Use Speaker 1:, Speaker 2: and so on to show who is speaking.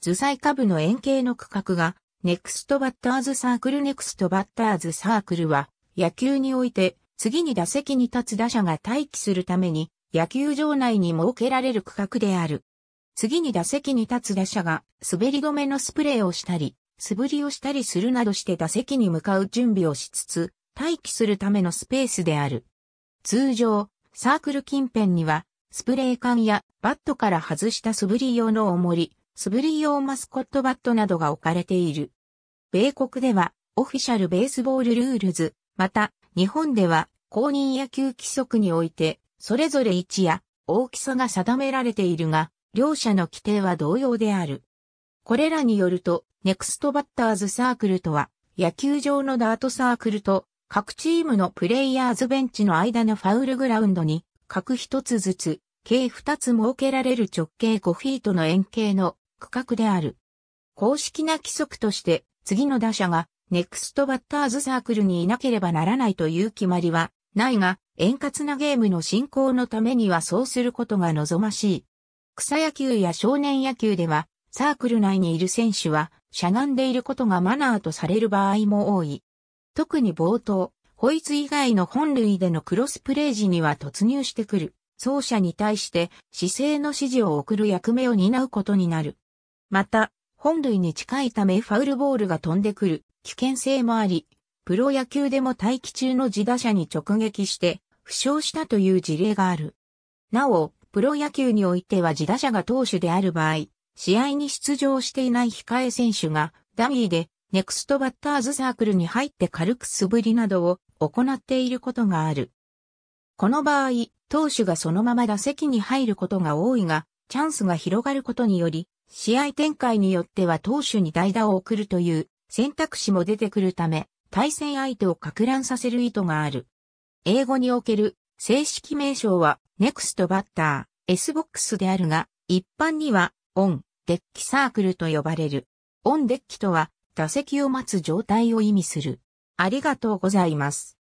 Speaker 1: 図祭下部の円形の区画が、ネクストバッターズサークルネクストバッターズサークルは、野球において、次に打席に立つ打者が待機するために、野球場内に設けられる区画である。次に打席に立つ打者が、滑り止めのスプレーをしたり、素振りをしたりするなどして打席に向かう準備をしつつ、待機するためのスペースである。通常、サークル近辺には、スプレー缶やバットから外した素振り用の重り、素振り用マスコットバットなどが置かれている。米国では、オフィシャルベースボールルールズ、また、日本では、公認野球規則において、それぞれ位置や大きさが定められているが、両者の規定は同様である。これらによると、ネクストバッターズサークルとは、野球場のダートサークルと、各チームのプレイヤーズベンチの間のファウルグラウンドに、各一つずつ、計二つ設けられる直径5フィートの円形の区画である。公式な規則として、次の打者が、ネクストバッターズサークルにいなければならないという決まりは、ないが、円滑なゲームの進行のためにはそうすることが望ましい。草野球や少年野球では、サークル内にいる選手は、しゃがんでいることがマナーとされる場合も多い。特に冒頭、ホイツ以外の本類でのクロスプレイ時には突入してくる、走者に対して姿勢の指示を送る役目を担うことになる。また、本類に近いためファウルボールが飛んでくる危険性もあり、プロ野球でも待機中の自打者に直撃して負傷したという事例がある。なお、プロ野球においては自打者が投手である場合、試合に出場していない控え選手がダミーでネクストバッターズサークルに入って軽く素振りなどを行っていることがある。この場合、投手がそのまま打席に入ることが多いが、チャンスが広がることにより、試合展開によっては投手に代打を送るという選択肢も出てくるため、対戦相手を拡乱させる意図がある。英語における正式名称は NEXT バッター、S-box であるが、一般にはオン、デッキサークルと呼ばれる。オンデッキとは打席を待つ状態を意味する。ありがとうございます。